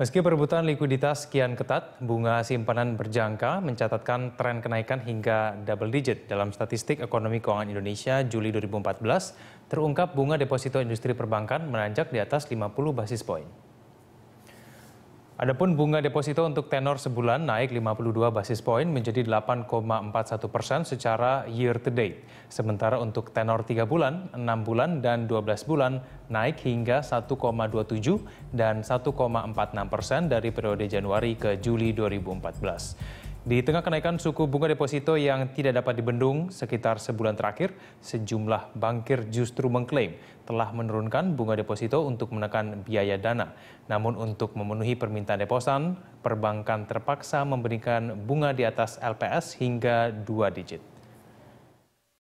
Meski perebutan likuiditas kian ketat, bunga simpanan berjangka mencatatkan tren kenaikan hingga double digit. Dalam statistik ekonomi keuangan Indonesia Juli 2014, terungkap bunga deposito industri perbankan menanjak di atas 50 basis poin. Adapun bunga deposito untuk tenor sebulan naik 52 basis poin menjadi 8,41 persen secara year to date. Sementara untuk tenor 3 bulan, 6 bulan, dan 12 bulan naik hingga 1,27 dan 1,46 persen dari periode Januari ke Juli 2014. Di tengah kenaikan suku bunga deposito yang tidak dapat dibendung sekitar sebulan terakhir, sejumlah bankir justru mengklaim telah menurunkan bunga deposito untuk menekan biaya dana. Namun untuk memenuhi permintaan deposan, perbankan terpaksa memberikan bunga di atas LPS hingga dua digit.